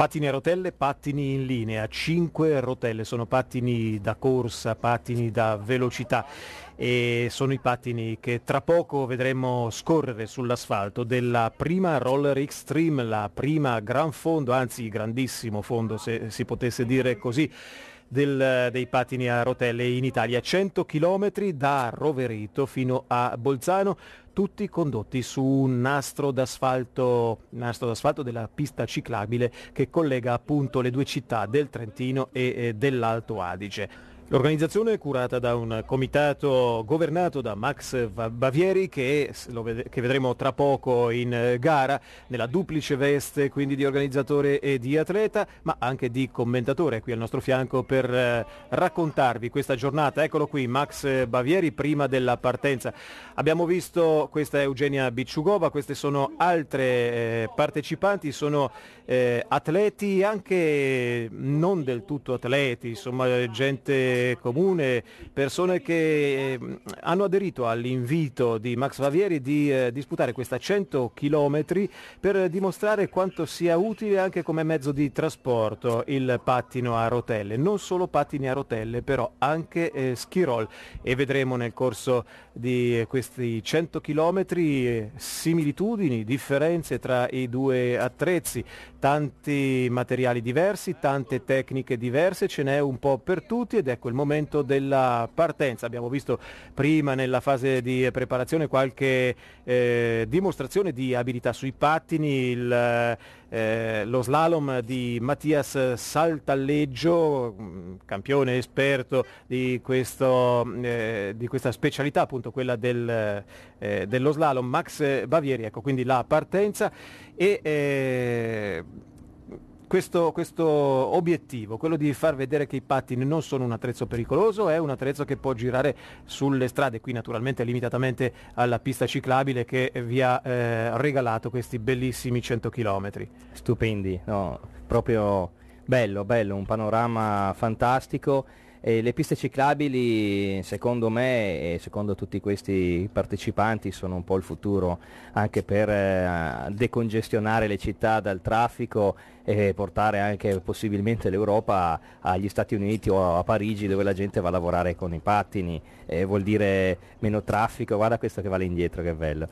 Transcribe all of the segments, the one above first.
Pattini a rotelle, pattini in linea, 5 rotelle, sono pattini da corsa, pattini da velocità e sono i pattini che tra poco vedremo scorrere sull'asfalto della prima Roller Extreme, la prima gran fondo, anzi grandissimo fondo se si potesse dire così, del, eh, dei patini a rotelle in Italia, 100 km da Roverito fino a Bolzano, tutti condotti su un nastro d'asfalto, nastro d'asfalto della pista ciclabile che collega appunto le due città del Trentino e eh, dell'Alto Adige. L'organizzazione è curata da un comitato governato da Max Bavieri che, che, vedremo tra poco in eh, gara nella duplice veste quindi di organizzatore e di atleta ma anche di commentatore qui al nostro fianco per eh, raccontarvi questa giornata. Eccolo qui Max Bavieri prima della partenza. Abbiamo visto questa è Eugenia Bicciugova, queste sono altre eh, partecipanti, sono eh, atleti anche non del tutto atleti, insomma gente Comune, persone che ehm, hanno aderito all'invito di Max Favieri di eh, disputare questa 100 km per dimostrare quanto sia utile anche come mezzo di trasporto il pattino a rotelle, non solo pattini a rotelle però anche eh, e vedremo nel corso di questi 100 km eh, similitudini, differenze tra i due attrezzi, tanti materiali diversi, tante tecniche diverse, ce n'è un po' per tutti ed ecco quel momento della partenza. Abbiamo visto prima nella fase di preparazione qualche eh, dimostrazione di abilità sui pattini, il, eh, lo slalom di Mattias Saltalleggio, mm, campione esperto di, questo, eh, di questa specialità, appunto quella del, eh, dello slalom, Max Bavieri, ecco quindi la partenza e eh, questo, questo obiettivo, quello di far vedere che i pattini non sono un attrezzo pericoloso, è un attrezzo che può girare sulle strade, qui naturalmente limitatamente alla pista ciclabile che vi ha eh, regalato questi bellissimi 100 km. Stupendi, no, proprio bello, bello, un panorama fantastico e le piste ciclabili, secondo me e secondo tutti questi partecipanti, sono un po' il futuro anche per eh, decongestionare le città dal traffico e portare anche possibilmente l'Europa agli Stati Uniti o a Parigi dove la gente va a lavorare con i pattini. Eh, vuol dire meno traffico, guarda questo che vale indietro, che bello.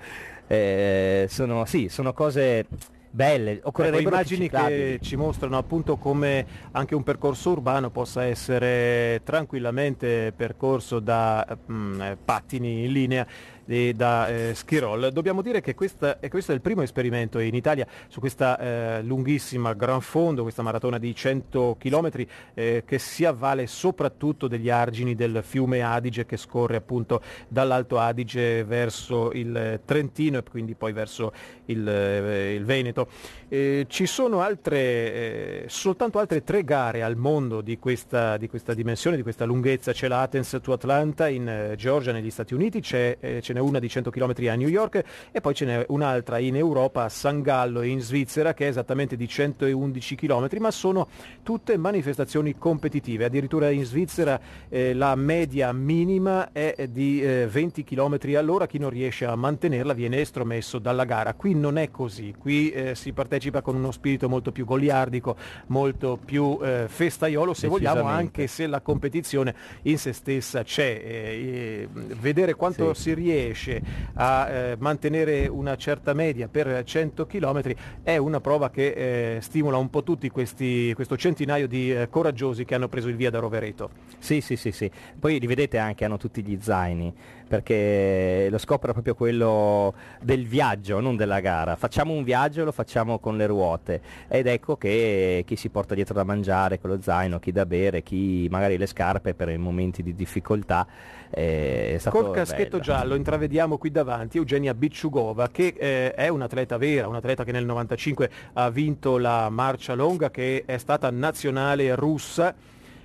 Eh, sono, sì, sono cose belle, occorrerebbero ecco, immagini che ci mostrano appunto come anche un percorso urbano possa essere tranquillamente percorso da mh, mm, eh, pattini in linea eh, da eh, Schirol. Dobbiamo dire che questa, e questo è il primo esperimento in Italia su questa eh, lunghissima Gran Fondo, questa maratona di 100 km eh, che si avvale soprattutto degli argini del fiume Adige che scorre appunto dall'Alto Adige verso il eh, Trentino e quindi poi verso il, eh, il Veneto. Eh, ci sono altre, soltanto altre tre gare al mondo di questa, di questa dimensione, di questa lunghezza. C'è l'Athens to Atlanta in Georgia negli Stati Uniti, c'è, ce n'è una di 100 km a New York e poi ce n'è un'altra in Europa a San Gallo in Svizzera che è esattamente di 111 km, ma sono tutte manifestazioni competitive. Addirittura in Svizzera eh, la media minima è di eh, 20 km all'ora, chi non riesce a mantenerla viene estromesso dalla gara. Qui non è così, qui eh, si partecipa con uno spirito molto più goliardico, molto più eh, festaiolo se vogliamo, anche se la competizione in se stessa c'è. Eh, mm, vedere quanto sì. si riesce riesce a eh, mantenere una certa media per 100 km è una prova che eh, stimola un po' tutti questi, questo centinaio di eh, coraggiosi che hanno preso il via da Rovereto. Sì, sì, sì, sì. Poi li vedete anche, hanno tutti gli zaini, perché lo scopo era proprio quello del viaggio, non della gara. Facciamo un viaggio e lo facciamo con le ruote. Ed ecco che chi si porta dietro da mangiare con lo zaino, chi da bere, chi magari le scarpe per i momenti di difficoltà. Eh, è stato Col caschetto bello. giallo, intravediamo qui davanti Eugenia Bicciugova che eh, è un'atleta vera, un'atleta che nel 95 ha vinto la marcia longa che è stata nazionale russa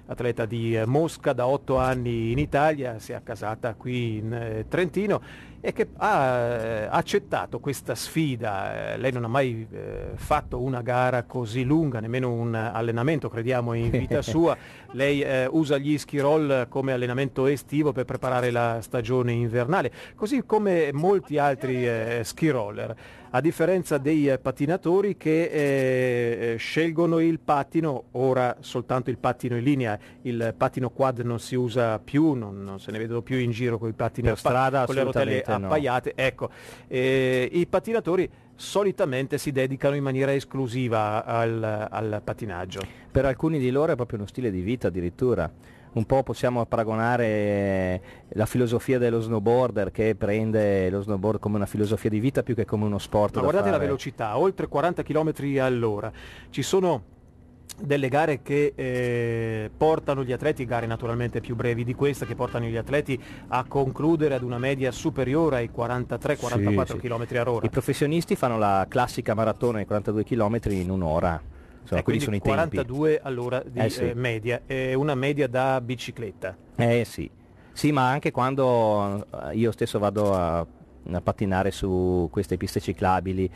atleta di eh, Mosca da otto anni in Italia, si è accasata qui in eh, Trentino e che ha eh, accettato questa sfida. Eh, lei non ha mai eh, fatto una gara così lunga, nemmeno un allenamento, crediamo, in vita sua. Lei usa gli ski roll come allenamento estivo per preparare la stagione invernale, così come molti altri ski roller a differenza dei eh, pattinatori che eh, eh, scelgono il pattino, ora soltanto il pattino in linea, il pattino quad non si usa più, non, non se ne vedono più in giro con i pattini per strada, con le rotelle appaiate, ecco, eh, i pattinatori solitamente si dedicano in maniera esclusiva al, al patinaggio. Per alcuni di loro è proprio uno stile di vita addirittura un po' possiamo paragonare eh, la filosofia dello snowboarder che prende lo snowboard come una filosofia di vita più che come uno sport. Ma guardate fare. la velocità, oltre 40 km all'ora. Ci sono delle gare che eh, portano gli atleti, gare naturalmente più brevi di questa, che portano gli atleti a concludere ad una media superiore ai 43-44 sì, km sì. all'ora. I professionisti fanno la classica maratona di 42 km in un'ora. Insomma, eh, quindi sono 42 all'ora di eh, sì. Eh, media, è una media da bicicletta. Eh sì. Sì, ma anche quando eh, io stesso vado a, a pattinare su queste piste ciclabili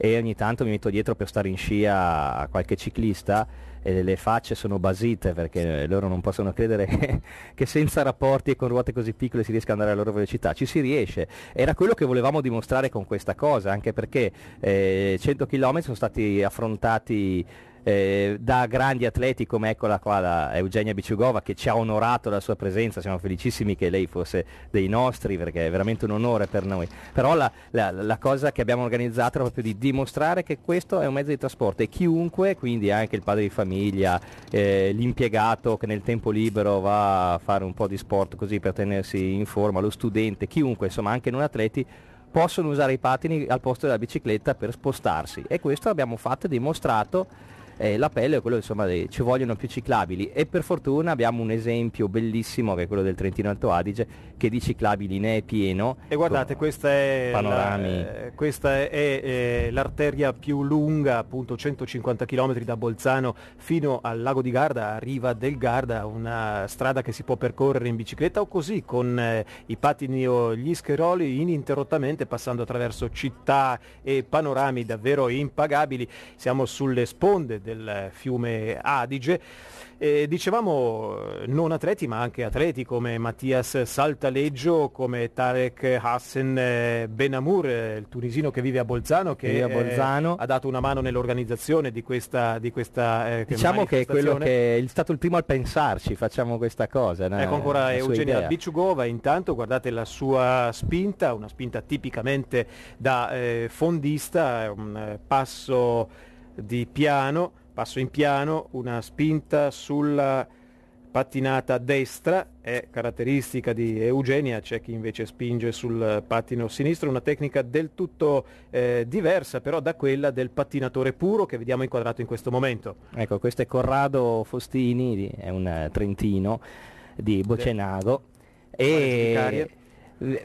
e ogni tanto mi metto dietro per stare in scia a qualche ciclista e le facce sono basite perché loro non possono credere che senza rapporti e con ruote così piccole si riesca ad andare alla loro velocità. Ci si riesce. Era quello che volevamo dimostrare con questa cosa, anche perché eh, 100 km sono stati affrontati eh, da grandi atleti come eccola qua la Eugenia Biciugova che ci ha onorato la sua presenza, siamo felicissimi che lei fosse dei nostri perché è veramente un onore per noi. Però la, la, la cosa che abbiamo organizzato è proprio di dimostrare che questo è un mezzo di trasporto e chiunque, quindi anche il padre di famiglia, eh, l'impiegato che nel tempo libero va a fare un po' di sport così per tenersi in forma, lo studente, chiunque, insomma anche non atleti, possono usare i patini al posto della bicicletta per spostarsi e questo abbiamo fatto e dimostrato eh, l'appello è quello insomma dei, ci vogliono più ciclabili e per fortuna abbiamo un esempio bellissimo che è quello del Trentino Alto Adige che di ciclabili ne è pieno. E guardate questa è, La, eh, questa è, è eh, l'arteria più lunga appunto 150 km da Bolzano fino al lago di Garda, a Riva del Garda, una strada che si può percorrere in bicicletta o così con eh, i pattini o gli scheroli ininterrottamente passando attraverso città e panorami davvero impagabili. Siamo sulle sponde del del fiume Adige. E dicevamo eh, non atleti ma anche atleti come Mattias Saltaleggio, come Tarek Hassan eh, Benamour, eh, il tunisino che vive a Bolzano, che a Bolzano. Eh, ha dato una mano nell'organizzazione di questa... Di questa eh, diciamo che è quello che è stato il primo a pensarci, facciamo questa cosa. No? Ecco ancora Eugenia Biciugova, intanto guardate la sua spinta, una spinta tipicamente da eh, fondista, un passo di piano, passo in piano, una spinta sulla pattinata destra, è caratteristica di Eugenia, c'è chi invece spinge sul pattino sinistro, una tecnica del tutto eh, diversa però da quella del pattinatore puro che vediamo inquadrato in questo momento. Ecco, questo è Corrado Fostini, è un eh, trentino di Bocenago. De... E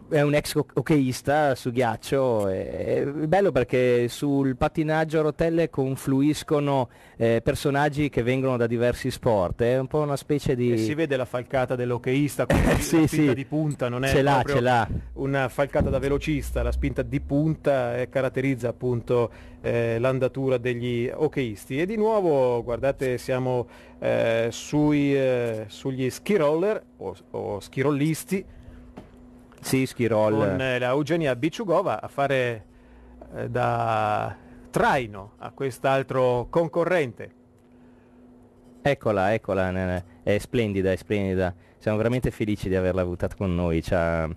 è un ex hockeyista su ghiaccio, è bello perché sul pattinaggio a rotelle confluiscono eh, personaggi che vengono da diversi sport, è un po' una specie di... E si vede la falcata dell'hockeyista con la sì, sì. di punta, non è ce l'ha, ce una falcata da velocista, la spinta di punta eh, caratterizza appunto eh, l'andatura degli hockeyisti. E di nuovo, guardate, siamo eh, sui, eh, sugli ski roller o, o ski rollisti sì, Schirol. con eh, la Eugenia Biciugova a fare eh, da traino a quest'altro concorrente. Eccola, eccola, è splendida, è splendida. Siamo veramente felici di averla avuta con noi. C'ha,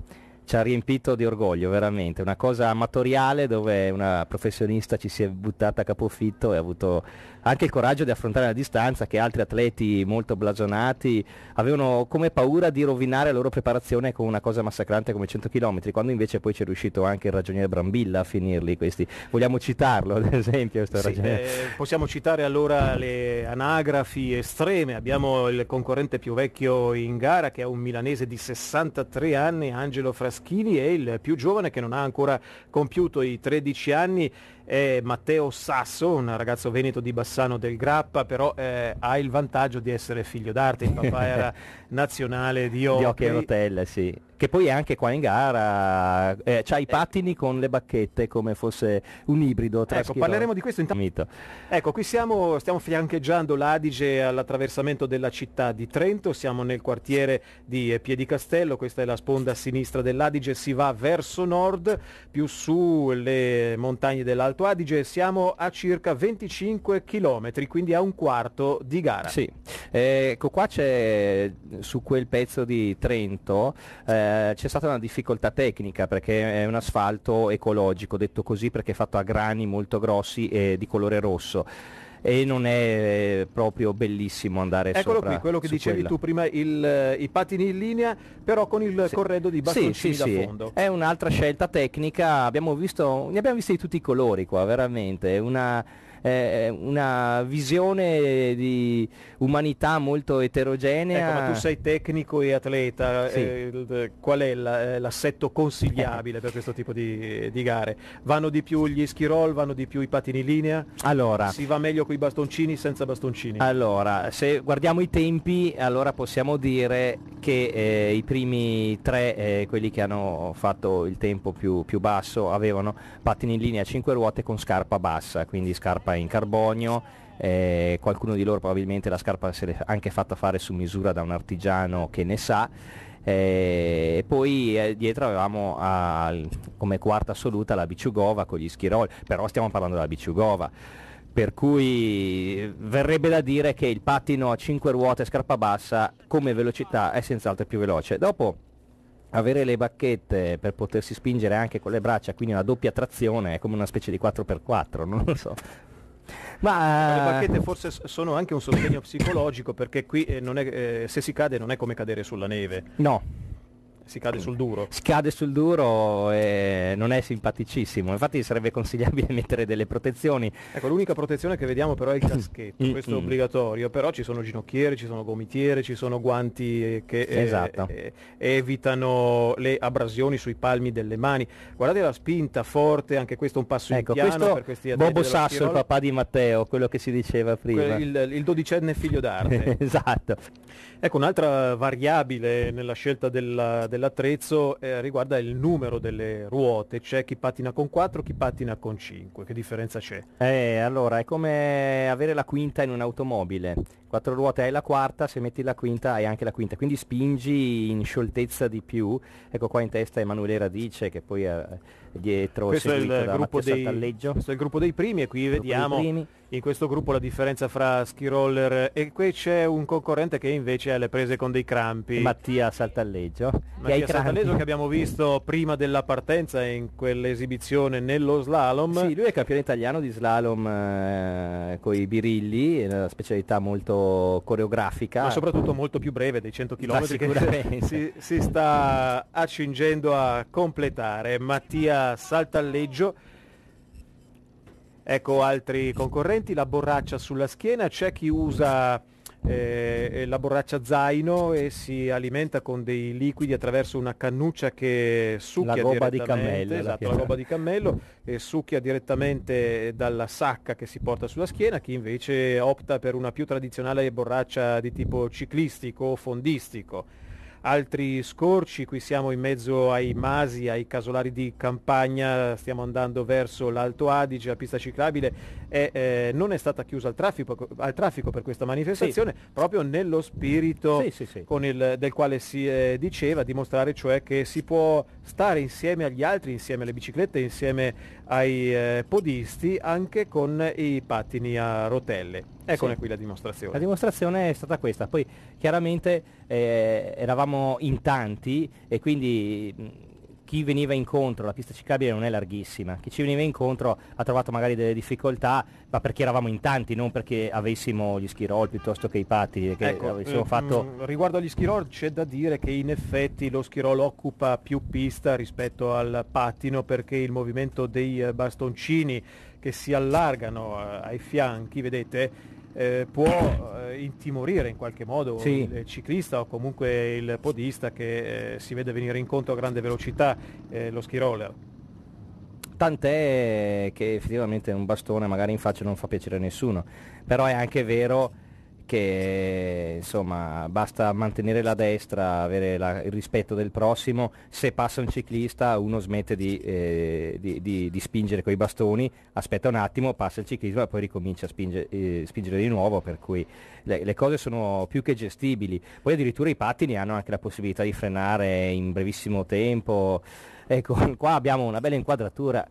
ci ha riempito di orgoglio veramente, una cosa amatoriale dove una professionista ci si è buttata a capofitto e ha avuto anche il coraggio di affrontare la distanza che altri atleti molto blasonati avevano come paura di rovinare la loro preparazione con una cosa massacrante come 100 km, quando invece poi ci è riuscito anche il ragioniere Brambilla a finirli questi. Vogliamo citarlo ad esempio? Sì, eh, possiamo citare allora le anagrafi estreme, abbiamo il concorrente più vecchio in gara che è un milanese di 63 anni, Angelo Frassini maschili e il più giovane che non ha ancora compiuto i 13 anni è Matteo Sasso, un ragazzo veneto di Bassano del Grappa, però eh, ha il vantaggio di essere figlio d'arte, il papà era nazionale di Occhi. Di hockey rotelle, sì. Che poi è anche qua in gara, eh, ha i eh. pattini eh. con le bacchette come fosse un ibrido tra Ecco, parleremo di questo intanto. Ecco, qui siamo, stiamo fiancheggiando l'Adige all'attraversamento della città di Trento, siamo nel quartiere di eh, Piedicastello, questa è la sponda sinistra dell'Adige, si va verso nord, più su le montagne dell'Alto Alto Adige siamo a circa 25 km, quindi a un quarto di gara. Sì, ecco qua c'è su quel pezzo di Trento eh, c'è stata una difficoltà tecnica perché è un asfalto ecologico, detto così perché è fatto a grani molto grossi e di colore rosso e non è eh, proprio bellissimo andare Eccolo sopra. Eccolo qui, quello che dicevi quella. tu prima, il, eh, i patini in linea, però con il sì. corredo di bastoncini sì, sì, fondo. È un'altra scelta tecnica, abbiamo visto, ne abbiamo visti di tutti i colori qua, veramente. Una, eh, una visione di umanità molto eterogenea. Ecco, ma tu sei tecnico e atleta, sì. eh, eh qual è la, eh, l'assetto consigliabile per questo tipo di, eh, di, gare? Vanno di più gli schirol, vanno di più i patini linea? Allora, si va meglio con i bastoncini senza bastoncini? Allora, se guardiamo i tempi, allora possiamo dire che eh, i primi tre, eh, quelli che hanno fatto il tempo più, più basso, avevano pattini in linea 5 ruote con scarpa bassa, quindi scarpa in carbonio, eh, qualcuno di loro probabilmente la scarpa se l'è anche fatta fare su misura da un artigiano che ne sa. Eh, e poi eh, dietro avevamo a, come quarta assoluta la Biciugova con gli Schirol, però stiamo parlando della Biciugova. Per cui eh, verrebbe da dire che il pattino a 5 ruote e scarpa bassa come velocità è senz'altro più veloce. Dopo avere le bacchette per potersi spingere anche con le braccia, quindi una doppia trazione, è come una specie di 4x4, non lo so. Ma, le eh, bacchette forse sono anche un sostegno psicologico perché qui eh, è, eh, se si cade non è come cadere sulla neve. No si cade sul duro. Si cade sul duro e non è simpaticissimo, infatti sarebbe consigliabile mettere delle protezioni. Ecco, l'unica protezione che vediamo però è il mm, mm, caschetto, mm, questo è obbligatorio, però ci sono ginocchiere, ci sono gomitiere, ci sono guanti eh, che eh, esatto. eh, evitano le abrasioni sui palmi delle mani. Guardate la spinta forte, anche questo è un passo ecco, in piano per questi addetti Bobo Sasso, il papà di Matteo, quello che si diceva prima. Il, il dodicenne figlio d'arte. esatto. Ecco, un'altra variabile nella scelta della, della dell'attrezzo eh, riguarda il numero delle ruote, c'è chi pattina con 4, chi pattina con 5, che differenza c'è? Eh, allora è come avere la quinta in un'automobile, quattro ruote hai la quarta, se metti la quinta hai anche la quinta, quindi spingi in scioltezza di più, ecco qua in testa Emanuele Radice che poi... Eh, dietro questo è, il gruppo dei, questo è il gruppo dei primi e qui vediamo in questo gruppo la differenza fra ski roller e qui c'è un concorrente che invece ha le prese con dei crampi Mattia Saltalleggio Mattia che Saltalleggio che abbiamo visto prima della partenza in quell'esibizione nello slalom sì lui è campione italiano di slalom eh, con i birilli una specialità molto coreografica ma soprattutto molto più breve dei 100 km che si, si sta accingendo a completare Mattia saltalleggio. Ecco altri concorrenti, la borraccia sulla schiena, c'è chi usa eh, la borraccia zaino e si alimenta con dei liquidi attraverso una cannuccia che succhia la roba di cammello, esatto, la, la gobba di cammello e succhia direttamente dalla sacca che si porta sulla schiena, chi invece opta per una più tradizionale borraccia di tipo ciclistico o fondistico altri scorci, qui siamo in mezzo ai masi, ai casolari di campagna, stiamo andando verso l'Alto Adige, la pista ciclabile è, eh, non è stata chiusa al traffico, al traffico per questa manifestazione, sì. proprio nello spirito sì, sì, il, del quale si eh, diceva, dimostrare cioè che si può stare insieme agli altri, insieme alle biciclette, insieme ai eh, podisti, anche con i pattini a rotelle. Eccone qui la dimostrazione. La dimostrazione è stata questa, poi chiaramente eh, eravamo in tanti e quindi chi veniva incontro, la pista ciclabile non è larghissima, chi ci veniva incontro ha trovato magari delle difficoltà, ma perché eravamo in tanti, non perché avessimo gli skirol piuttosto che i patti. Che ecco, eh, fatto... Riguardo agli skirol c'è da dire che in effetti lo skirol occupa più pista rispetto al pattino perché il movimento dei bastoncini che si allargano eh, ai fianchi, vedete, eh, può eh, intimorire in qualche modo sì. il ciclista o comunque il podista che eh, si vede venire incontro a grande velocità eh, lo ski roller. Tant'è che effettivamente un bastone magari in faccia non fa piacere a nessuno, però è anche vero che insomma basta mantenere la destra, avere la, il rispetto del prossimo, se passa un ciclista uno smette di, eh, di, di, di spingere coi bastoni, aspetta un attimo, passa il ciclismo e poi ricomincia a spinge, eh, spingere di nuovo, per cui le, le, cose sono più che gestibili. Poi addirittura i pattini hanno anche la possibilità di frenare in brevissimo tempo, ecco qua abbiamo una bella inquadratura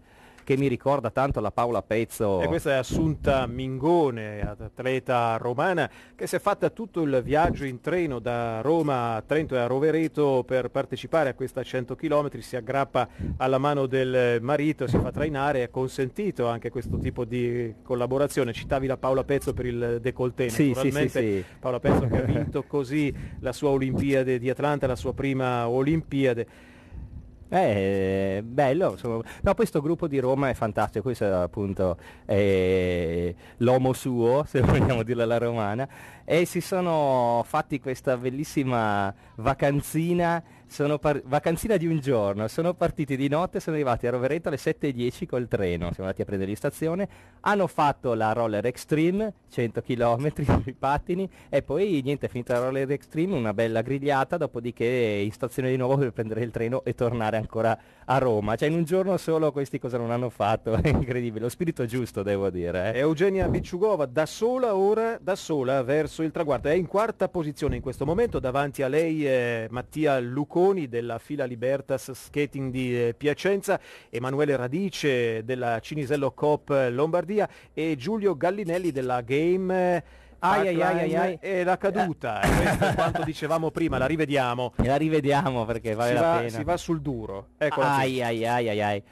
che mi ricorda tanto la Paola Pezzo. E questa è Assunta Mingone, atleta romana, che si è fatta tutto il viaggio in treno da Roma a Trento e a Rovereto per partecipare a questa 100 km, si aggrappa alla mano del marito, si fa trainare, è consentito anche questo tipo di collaborazione. Citavi la Paola Pezzo per il decolté, sì, naturalmente sì, sì, Paola Pezzo che ha vinto così la sua Olimpiade di Atlanta, la sua prima Olimpiade. Eh, bello, insomma. no, questo gruppo di Roma è fantastico, questo è, appunto è l'homo suo, se vogliamo dirlo alla romana, e si sono fatti questa bellissima vacanzina sono par- vacanzina di un giorno, sono partiti di notte, sono arrivati a Rovereto alle 7.10 col treno, siamo andati a prendere in stazione, hanno fatto la Roller Extreme, 100 km i pattini e poi niente, è finita la Roller Extreme, una bella grigliata, dopodiché in stazione di nuovo per prendere il treno e tornare ancora a Roma. Cioè in un giorno solo questi cosa non hanno fatto, è incredibile, lo spirito giusto devo dire. Eh. Eugenia Bicciugova da sola ora, da sola verso il traguardo, è in quarta posizione in questo momento, davanti a lei Mattia Luco Bocconi della Fila Libertas Skating di eh, Piacenza, Emanuele Radice della Cinisello Coop eh, Lombardia e Giulio Gallinelli della Game. Eh, ai, ai, ai, ai, E la caduta, questo è quanto dicevamo prima, la rivediamo. E la rivediamo perché vale si la va, pena. Si va sul duro. Eccola ai, ai, ai, ai, ai.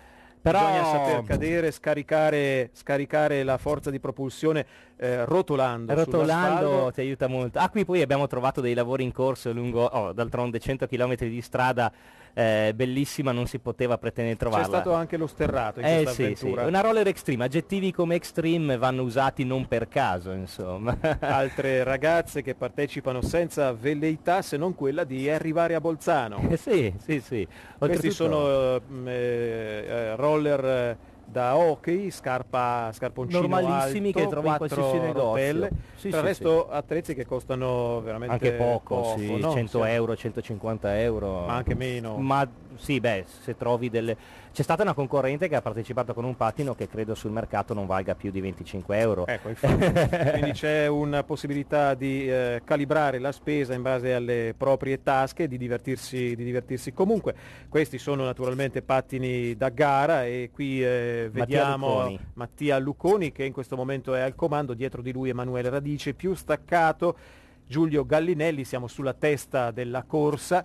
Però... Bisogna saper cadere, scaricare, scaricare la forza di propulsione eh, rotolando. Rotolando ti aiuta molto. Ah, qui poi abbiamo trovato dei lavori in corso lungo, oh, d'altronde 100 km di strada eh, bellissima non si poteva pretendere trovarla. C'è stato anche lo sterrato in eh, sì, sì, Una roller extreme, aggettivi come extreme vanno usati non per caso, insomma. Altre ragazze che partecipano senza velleità se non quella di arrivare a Bolzano. Eh, sì, sì, sì. Oltretutto... Questi sono eh, eh, eh roller eh, da hockey, scarpa, scarponcino normalissimi alto, che trovi in qualsiasi negozio. Sì, Tra il sì, resto sì. attrezzi che costano veramente anche poco, poco no? 100 euro, 150 euro, ma anche meno. Ma sì, beh, se trovi delle... C'è stata una concorrente che ha partecipato con un patino che credo sul mercato non valga più di 25 euro. Ecco, infatti, quindi c'è una possibilità di eh, calibrare la spesa in base alle proprie tasche, di divertirsi, di divertirsi comunque. Questi sono naturalmente pattini da gara e qui eh, vediamo Mattia Lucconi. Mattia Luconi che in questo momento è al comando, dietro di lui Emanuele Radice, più staccato Giulio Gallinelli, siamo sulla testa della corsa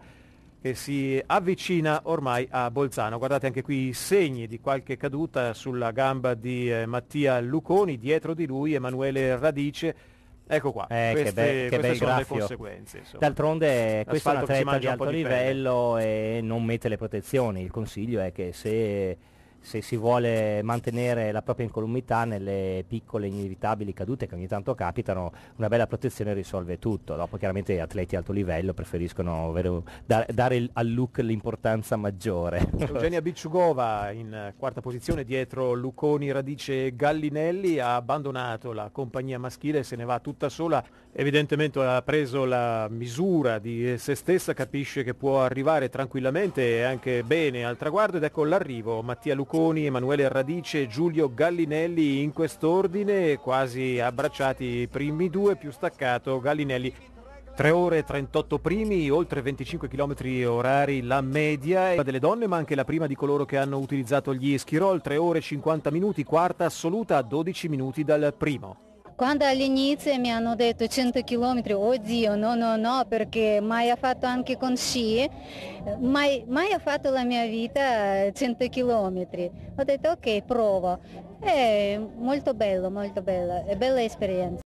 che si avvicina ormai a Bolzano. Guardate anche qui i segni di qualche caduta sulla gamba di eh, Mattia Luconi, dietro di lui Emanuele Radice. Ecco qua, eh, queste, che be- che queste sono graffio. le conseguenze. Insomma. D'altronde eh, questa è una atleta di alto di livello e non mette le protezioni. Il consiglio è che se se si vuole mantenere la propria incolumità nelle piccole inevitabili cadute che ogni tanto capitano, una bella protezione risolve tutto. Dopo chiaramente gli atleti a alto livello preferiscono avere, dare, dare, al look l'importanza maggiore. Eugenia Bicciugova in quarta posizione dietro Luconi, Radice Gallinelli ha abbandonato la compagnia maschile e se ne va tutta sola evidentemente ha preso la misura di se stessa, capisce che può arrivare tranquillamente e anche bene al traguardo ed ecco l'arrivo Mattia Luconi, Emanuele Radice Giulio Gallinelli in quest'ordine, quasi abbracciati i primi due, più staccato Gallinelli 3 ore e 38 primi, oltre 25 km orari la media delle donne ma anche la prima di coloro che hanno utilizzato gli ischirol, 3 ore e 50 minuti, quarta assoluta 12 minuti dal primo. Quando all'inizio mi hanno detto 100 km, oddio, no, no, no, perché mai ho fatto anche con sci, mai, mai ho fatto la mia vita 100 km. Ho detto ok, provo. È molto bello, molto bello, è bella esperienza.